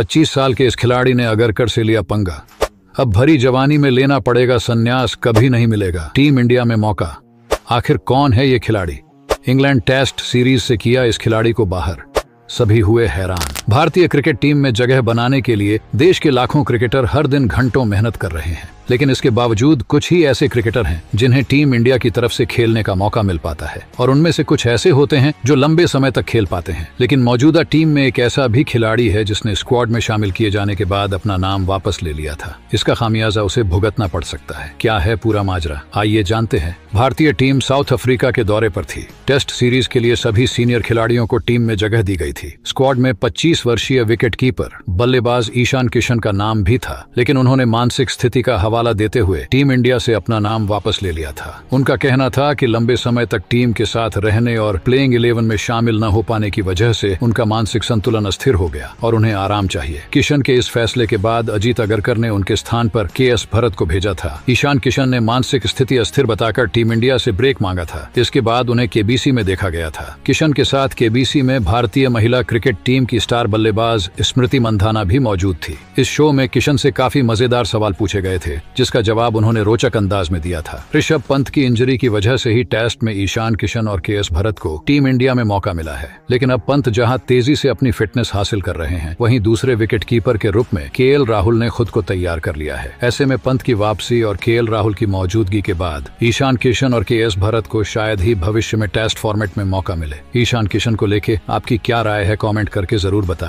25 साल के इस खिलाड़ी ने अगरकर से लिया पंगा अब भरी जवानी में लेना पड़ेगा संन्यास कभी नहीं मिलेगा टीम इंडिया में मौका आखिर कौन है ये खिलाड़ी इंग्लैंड टेस्ट सीरीज से किया इस खिलाड़ी को बाहर सभी हुए हैरान भारतीय क्रिकेट टीम में जगह बनाने के लिए देश के लाखों क्रिकेटर हर दिन घंटों मेहनत कर रहे हैं लेकिन इसके बावजूद कुछ ही ऐसे क्रिकेटर हैं जिन्हें टीम इंडिया की तरफ से खेलने का मौका मिल पाता है और उनमें से कुछ ऐसे होते हैं जो लंबे समय तक खेल पाते हैं लेकिन मौजूदा टीम में एक ऐसा भी खिलाड़ी है जिसने स्क्वाड में शामिल किए जाने के बाद अपना नाम वापस ले लिया था इसका खामियाजा उसे भुगतना पड़ सकता है क्या है पूरा माजरा आइए जानते हैं भारतीय टीम साउथ अफ्रीका के दौरे पर थी टेस्ट सीरीज के लिए सभी सीनियर खिलाड़ियों को टीम में जगह दी गई थी स्क्वाड में 25 वर्षीय विकेट कीपर बल्लेबाज ईशान किशन का नाम भी था लेकिन उन्होंने मानसिक स्थिति का हवा हवाला देते हुए टीम इंडिया से अपना नाम वापस ले लिया था उनका कहना था कि लंबे समय तक टीम के साथ रहने और प्लेइंग इलेवन में शामिल न हो पाने की वजह से उनका मानसिक संतुलन अस्थिर हो गया और उन्हें आराम चाहिए किशन के इस फैसले के बाद अजीत अगरकर ने उनके स्थान पर के एस भरत को भेजा था ईशान किशन ने मानसिक स्थिति अस्थिर बताकर टीम इंडिया से ब्रेक मांगा था इसके बाद उन्हें के में देखा गया था किशन के साथ के में भारतीय महिला क्रिकेट टीम की स्टार बल्लेबाज स्मृति मंधाना भी मौजूद थी इस शो में किशन से काफी मजेदार सवाल पूछे गए थे जिसका जवाब उन्होंने रोचक अंदाज में दिया था ऋषभ पंत की इंजरी की वजह से ही टेस्ट में ईशान किशन और के एस भरत को टीम इंडिया में मौका मिला है लेकिन अब पंत जहां तेजी से अपनी फिटनेस हासिल कर रहे हैं वहीं दूसरे विकेट कीपर के रूप में के राहुल ने खुद को तैयार कर लिया है ऐसे में पंत की वापसी और के राहुल की मौजूदगी के बाद ईशान किशन और के भरत को शायद ही भविष्य में टेस्ट फॉर्मेट में मौका मिले ईशान किशन को लेके आपकी क्या राय है कॉमेंट करके जरूर बताए